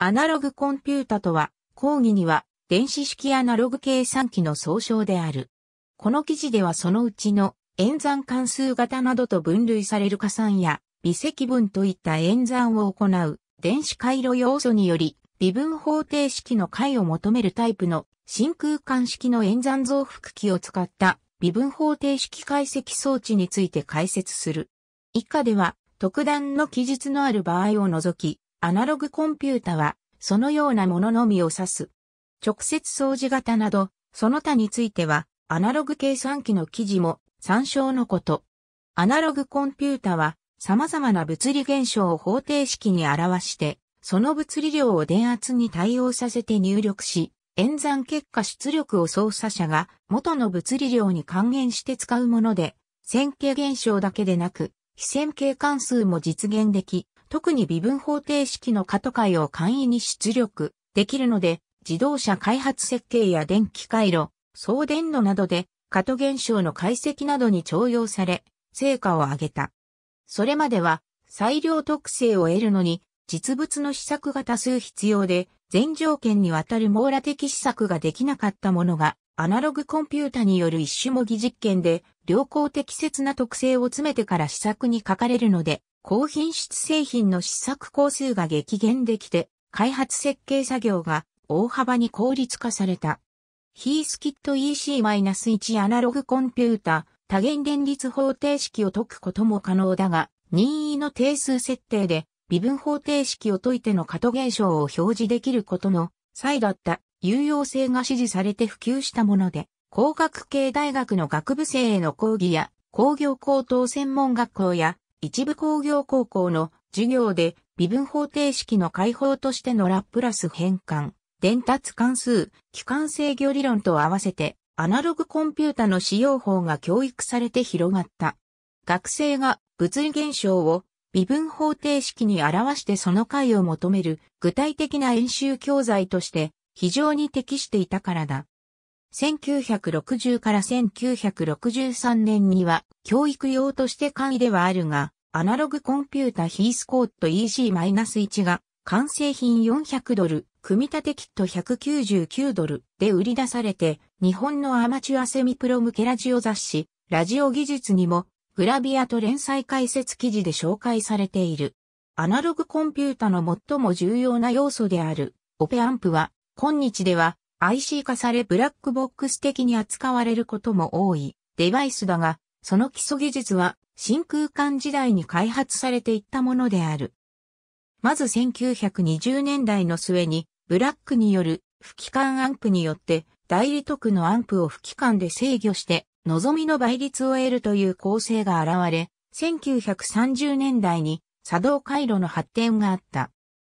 アナログコンピュータとは、講義には電子式アナログ計算機の総称である。この記事ではそのうちの演算関数型などと分類される加算や微積分といった演算を行う電子回路要素により微分方程式の解を求めるタイプの真空間式の演算増幅器を使った微分方程式解析装置について解説する。以下では特段の記述のある場合を除きアナログコンピュータは、そのようなもののみを指す。直接掃除型など、その他については、アナログ計算機の記事も参照のこと。アナログコンピュータは、様々な物理現象を方程式に表して、その物理量を電圧に対応させて入力し、演算結果出力を操作者が元の物理量に還元して使うもので、線形現象だけでなく、非線形関数も実現でき、特に微分方程式の過渡解を簡易に出力できるので、自動車開発設計や電気回路、送電路などで、過渡現象の解析などに徴用され、成果を上げた。それまでは、裁量特性を得るのに、実物の施策が多数必要で、全条件にわたる網羅的施策ができなかったものが、アナログコンピュータによる一種模擬実験で、良好適切な特性を詰めてから施策に書かれるので、高品質製品の試作工数が激減できて、開発設計作業が大幅に効率化された。ヒースキット EC-1 アナログコンピュータ、多元連立方程式を解くことも可能だが、任意の定数設定で微分方程式を解いての過渡現象を表示できることの際だった有用性が支持されて普及したもので、工学系大学の学部生への講義や工業高等専門学校や一部工業高校の授業で微分方程式の解放としてのラプラス変換、伝達関数、機関制御理論と合わせてアナログコンピュータの使用法が教育されて広がった。学生が物理現象を微分方程式に表してその解を求める具体的な演習教材として非常に適していたからだ。1960から1963年には教育用として簡易ではあるが、アナログコンピュータヒースコーット EC-1 が完成品400ドル、組み立てキット199ドルで売り出されて、日本のアマチュアセミプロ向けラジオ雑誌、ラジオ技術にも、グラビアと連載解説記事で紹介されている。アナログコンピュータの最も重要な要素である、オペアンプは、今日では IC 化されブラックボックス的に扱われることも多いデバイスだが、その基礎技術は真空管時代に開発されていったものである。まず1920年代の末に、ブラックによる吹き管アンプによって、代理特のアンプを吹き管で制御して、望みの倍率を得るという構成が現れ、1930年代に作動回路の発展があった。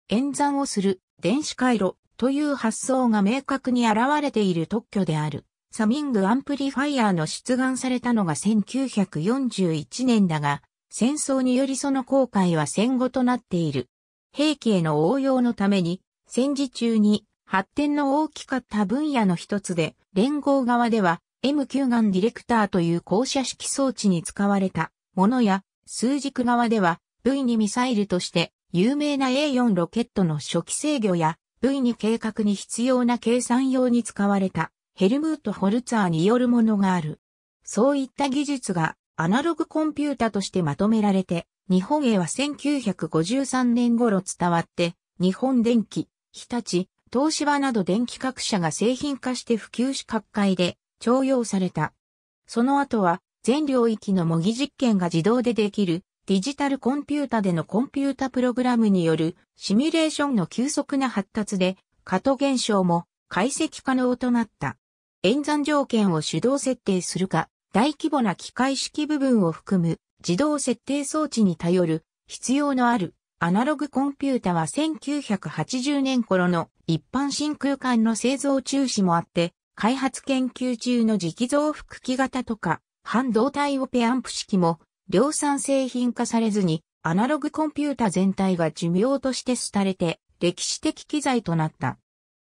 演算をする電子回路という発想が明確に現れている特許である。サミングアンプリファイアーの出願されたのが1941年だが、戦争によりその後悔は戦後となっている。兵器への応用のために、戦時中に発展の大きかった分野の一つで、連合側では M9 ガンディレクターという降射式装置に使われたものや、数軸側では V2 ミサイルとして有名な A4 ロケットの初期制御や V2 計画に必要な計算用に使われたヘルムート・ホルツァーによるものがある。そういった技術がアナログコンピュータとしてまとめられて、日本へは1953年頃伝わって、日本電機、日立、東芝など電気各社が製品化して普及し各界で徴用された。その後は全領域の模擬実験が自動でできるデジタルコンピュータでのコンピュータプログラムによるシミュレーションの急速な発達で、過渡現象も解析可能となった。演算条件を手動設定するか、大規模な機械式部分を含む自動設定装置に頼る必要のあるアナログコンピュータは1980年頃の一般真空管の製造中止もあって、開発研究中の磁気増幅器型とか、半導体オペアンプ式も量産製品化されずに、アナログコンピュータ全体が寿命として廃れて、歴史的機材となった。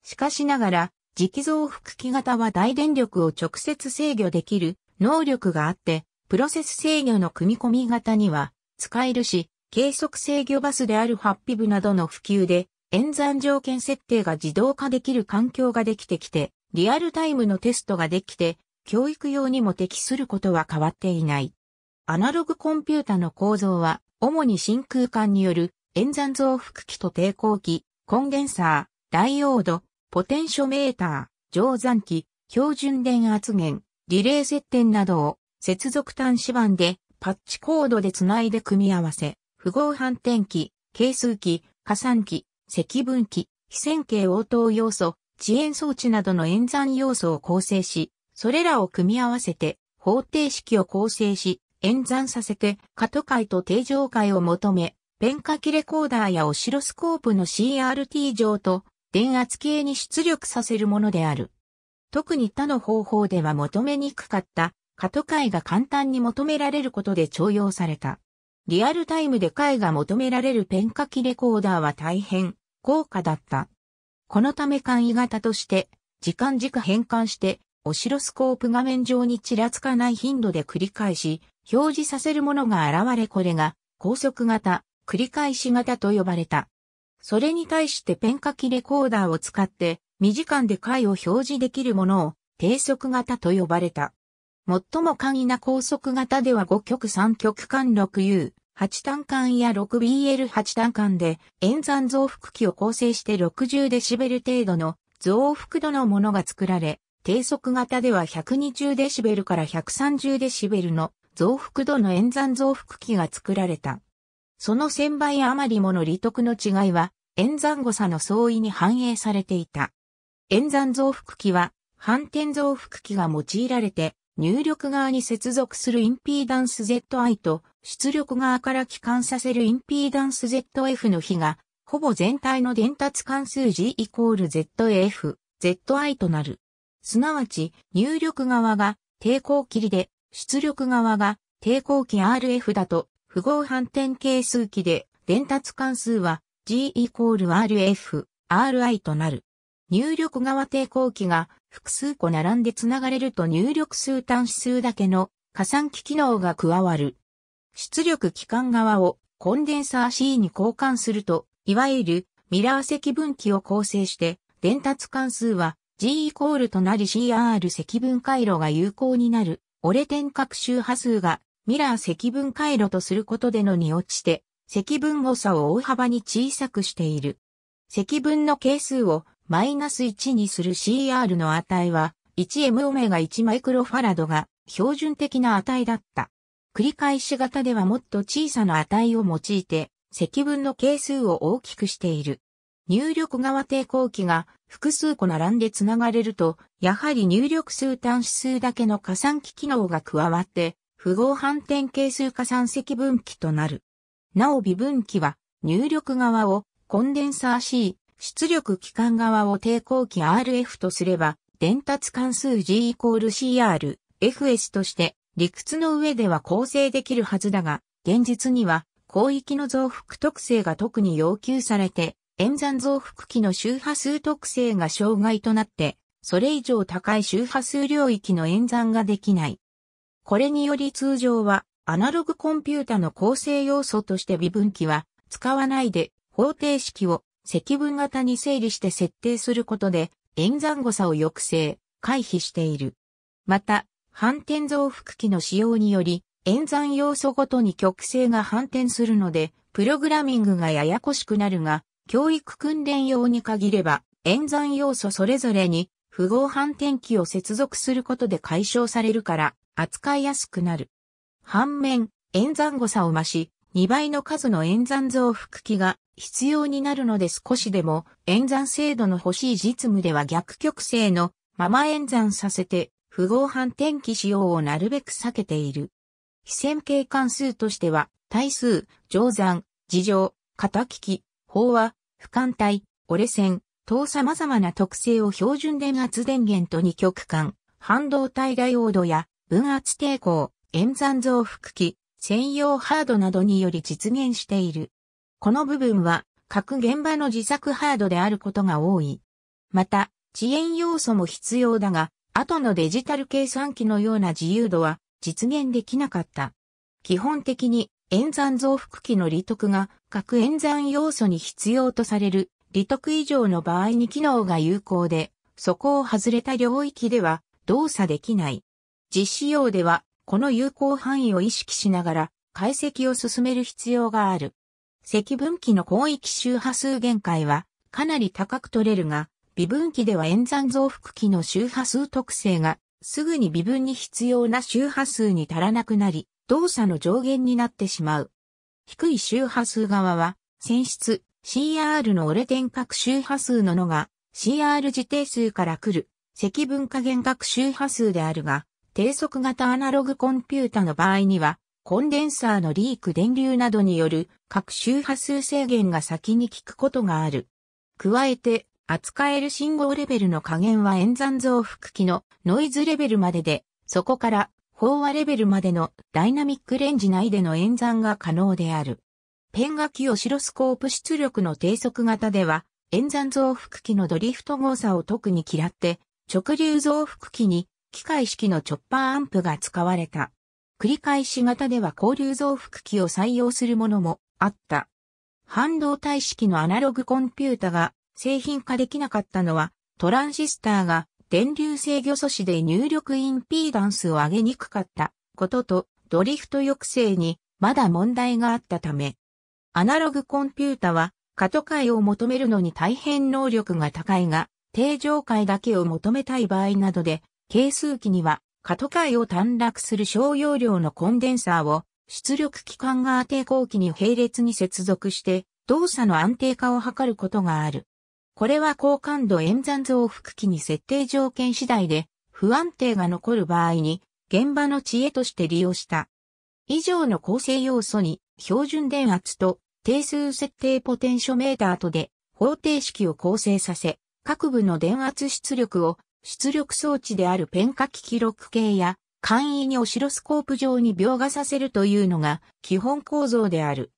しかしながら、磁気増幅器型は大電力を直接制御できる能力があって、プロセス制御の組み込み型には使えるし、計測制御バスであるハッピブなどの普及で、演算条件設定が自動化できる環境ができてきて、リアルタイムのテストができて、教育用にも適することは変わっていない。アナログコンピュータの構造は、主に真空管による演算増幅器と抵抗器、コンデンサー、ダイオード、ポテンショメーター、乗算機、標準電圧源、リレー接点などを接続端子版でパッチコードでつないで組み合わせ、符号反転機、係数機、加算機、積分機、非線形応答要素、遅延装置などの演算要素を構成し、それらを組み合わせて方程式を構成し、演算させて過渡解と定常解を求め、ペン書きレコーダーやオシロスコープの CRT 上と電圧計に出力させるものである。特に他の方法では求めにくかった過渡イが簡単に求められることで徴用された。リアルタイムでイが求められるペン書きレコーダーは大変高価だった。このため簡易型として時間軸変換してオシロスコープ画面上にちらつかない頻度で繰り返し表示させるものが現れこれが高速型繰り返し型と呼ばれた。それに対してペン書きレコーダーを使って、未時間で回を表示できるものを低速型と呼ばれた。最も簡易な高速型では5曲3曲間 6U、8単管や 6BL8 単管で演算増幅器を構成して 60dB 程度の増幅度のものが作られ、低速型では 120dB から 130dB の増幅度の演算増幅器が作られた。その1000倍余りもの利得の違いは円山誤差の相違に反映されていた。円山増幅器は、反転増幅器が用いられて、入力側に接続するインピーダンス ZI と、出力側から帰還させるインピーダンス ZF の比が、ほぼ全体の伝達関数 G イコール ZF、ZI となる。すなわち、入力側が抵抗切りで、出力側が抵抗器 RF だと、符号反転係数器で、伝達関数は G イコール RF、RI となる。入力側抵抗器が複数個並んでつながれると入力数端子数だけの加算機機能が加わる。出力機関側をコンデンサー C に交換すると、いわゆるミラー積分器を構成して、伝達関数は G イコールとなり CR 積分回路が有効になる。折れ点各周波数がミラー積分回路とすることでのに落ちて、積分誤差を大幅に小さくしている。積分の係数をマイナス1にする CR の値は 1m オメガ1マイクロファラドが標準的な値だった。繰り返し型ではもっと小さな値を用いて積分の係数を大きくしている。入力側抵抗器が複数個並んでつながれると、やはり入力数単指数だけの加算機機能が加わって、符号反転係数加算積分器となる。なお微分器は入力側をコンデンサー C、出力機関側を抵抗器 RF とすれば、伝達関数 G イコール CR、FS として理屈の上では構成できるはずだが、現実には広域の増幅特性が特に要求されて、演算増幅器の周波数特性が障害となって、それ以上高い周波数領域の演算ができない。これにより通常はアナログコンピュータの構成要素として微分岐は使わないで方程式を積分型に整理して設定することで演算誤差を抑制、回避している。また、反転増幅器の使用により演算要素ごとに極性が反転するので、プログラミングがややこしくなるが、教育訓練用に限れば、演算要素それぞれに符号反転器を接続することで解消されるから扱いやすくなる。反面、演算誤差を増し、2倍の数の演算増幅器が必要になるので少しでも演算制度の欲しい実務では逆曲性のまま演算させて符号反転機使用をなるべく避けている。非線形関数としては、対数、乗算、事情、型利き、飽和、俯瞰体、折れ線、等様々な特性を標準電圧電源と二極管、半導体ダイオードや分圧抵抗、演算増幅器、専用ハードなどにより実現している。この部分は各現場の自作ハードであることが多い。また、遅延要素も必要だが、後のデジタル計算機のような自由度は実現できなかった。基本的に演算増幅器の利得が各演算要素に必要とされる利得以上の場合に機能が有効で、そこを外れた領域では動作できない。実使用ではこの有効範囲を意識しながら解析を進める必要がある。積分器の広域周波数限界はかなり高く取れるが、微分器では演算増幅器の周波数特性がすぐに微分に必要な周波数に足らなくなり、動作の上限になってしまう。低い周波数側は、選出 CR の折れ点角周波数ののが CR 自定数から来る積分加減角周波数であるが、低速型アナログコンピュータの場合には、コンデンサーのリーク電流などによる各周波数制限が先に効くことがある。加えて、扱える信号レベルの加減は演算増幅器のノイズレベルまでで、そこから飽和レベルまでのダイナミックレンジ内での演算が可能である。ペン書きオシロスコープ出力の低速型では、演算増幅器のドリフト誤差を特に嫌って、直流増幅器に機械式のチョッパーアンプが使われた。繰り返し型では交流増幅器を採用するものもあった。半導体式のアナログコンピュータが製品化できなかったのは、トランシスターが電流制御素子で入力インピーダンスを上げにくかったことと、ドリフト抑制にまだ問題があったため、アナログコンピュータは過渡解を求めるのに大変能力が高いが、定常解だけを求めたい場合などで係数機には、過渡回を短絡する小容量のコンデンサーを出力機関が抵抗機に並列に接続して動作の安定化を図ることがある。これは高感度演算増幅機に設定条件次第で不安定が残る場合に現場の知恵として利用した。以上の構成要素に標準電圧と定数設定ポテンショメーターとで方程式を構成させ各部の電圧出力を出力装置であるペン書き記録系や簡易にオシロスコープ上に描画させるというのが基本構造である。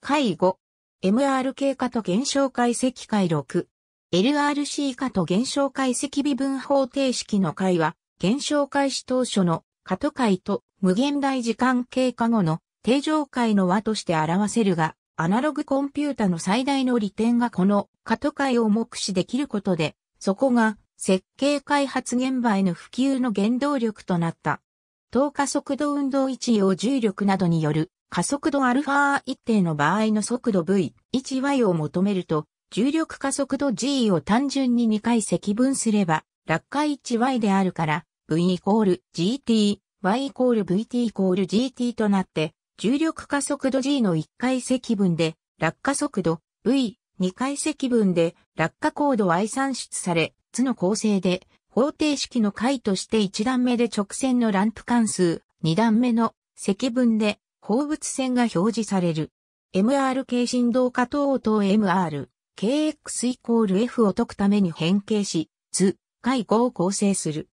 解5 MRK 化と減少解析解6 LRC 化と減少解析微分方程式の解は減少開始当初の過渡解と無限大時間経過後の定常解の和として表せるが、アナログコンピュータの最大の利点がこの過渡解を目視できることで、そこが設計開発現場への普及の原動力となった。等加速度運動一用重力などによる加速度 α 一定の場合の速度 v1y を求めると、重力加速度 g を単純に2回積分すれば、落下 1y であるから、v イコール gt、y イコール vt イコール gt となって、重力加速度 g の1回積分で、落下速度 v2 回積分で、落下高度 y 算出され、つの構成で、方程式の解として1段目で直線のランプ関数、2段目の積分で放物線が表示される。MR 系振動化等々、MR、KX イコール F を解くために変形し、図、解合を構成する。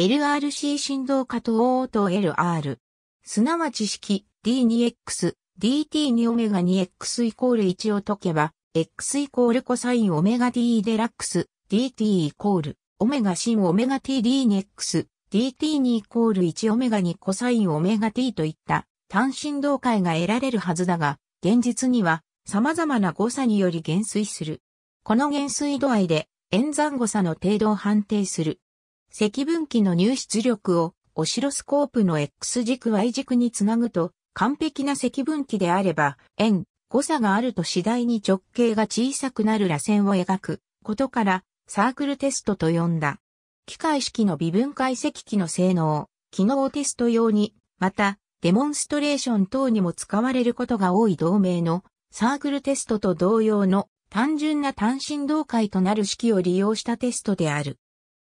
LRC 振動化等々、LR、すなわち式 D2X、DT2 オメガ 2X イコール1を解けば、X イコールコサインオメガ D デラックス、dt イコール、オメガシンオメガ t d n x dt にイコール1オメガにコサインオメガ t といった単振動解が得られるはずだが、現実には様々な誤差により減衰する。この減衰度合いで演算誤差の程度を判定する。積分器の入出力をオシロスコープの X 軸 Y 軸につなぐと完璧な積分器であれば、円、誤差があると次第に直径が小さくなる螺旋を描くことからサークルテストと呼んだ。機械式の微分解析機の性能、機能テスト用に、また、デモンストレーション等にも使われることが多い同盟のサークルテストと同様の単純な単振動解となる式を利用したテストである。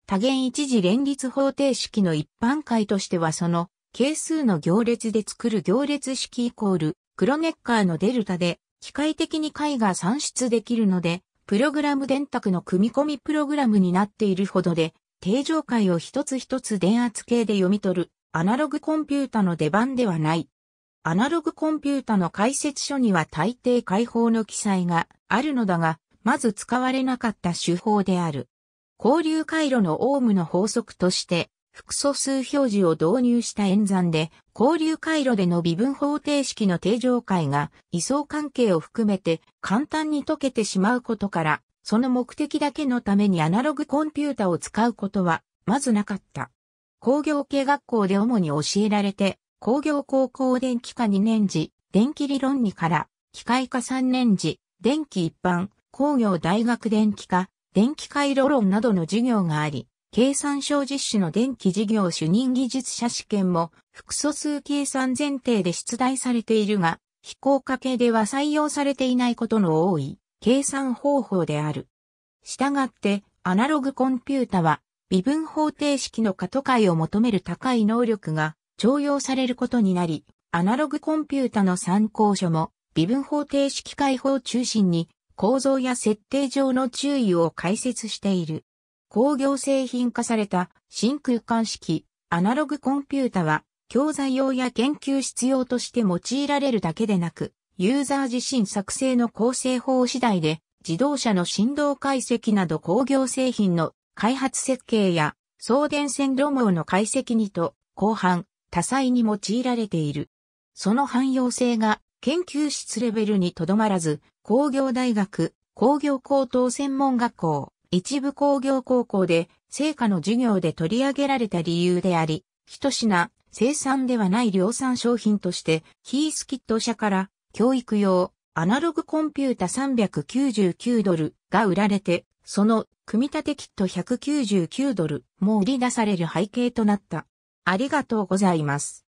多元一次連立方程式の一般解としてはその係数の行列で作る行列式イコールクロネッカーのデルタで機械的に解が算出できるのでプログラム電卓の組み込みプログラムになっているほどで、定常回を一つ一つ電圧計で読み取る、アナログコンピュータの出番ではない。アナログコンピュータの解説書には大抵解放の記載があるのだが、まず使われなかった手法である。交流回路のオームの法則として、複素数表示を導入した演算で、交流回路での微分方程式の定常解が、位相関係を含めて簡単に解けてしまうことから、その目的だけのためにアナログコンピュータを使うことは、まずなかった。工業系学校で主に教えられて、工業高校電気科2年時、電気理論2から、機械科3年時、電気一般、工業大学電気科、電気回路論などの授業があり、計算小実施の電気事業主任技術者試験も、複素数計算前提で出題されているが、非効果系では採用されていないことの多い計算方法である。したがって、アナログコンピュータは、微分方程式の過渡解を求める高い能力が徴用されることになり、アナログコンピュータの参考書も、微分方程式解放中心に、構造や設定上の注意を解説している。工業製品化された真空管式アナログコンピュータは教材用や研究必要として用いられるだけでなく、ユーザー自身作成の構成法次第で自動車の振動解析など工業製品の開発設計や送電線路網の解析にと後半多彩に用いられている。その汎用性が研究室レベルにとどまらず、工業大学、工業高等専門学校、一部工業高校で、成果の授業で取り上げられた理由であり、一品、生産ではない量産商品として、ヒースキット社から、教育用、アナログコンピュータ399ドルが売られて、その、組み立てキット199ドルも売り出される背景となった。ありがとうございます。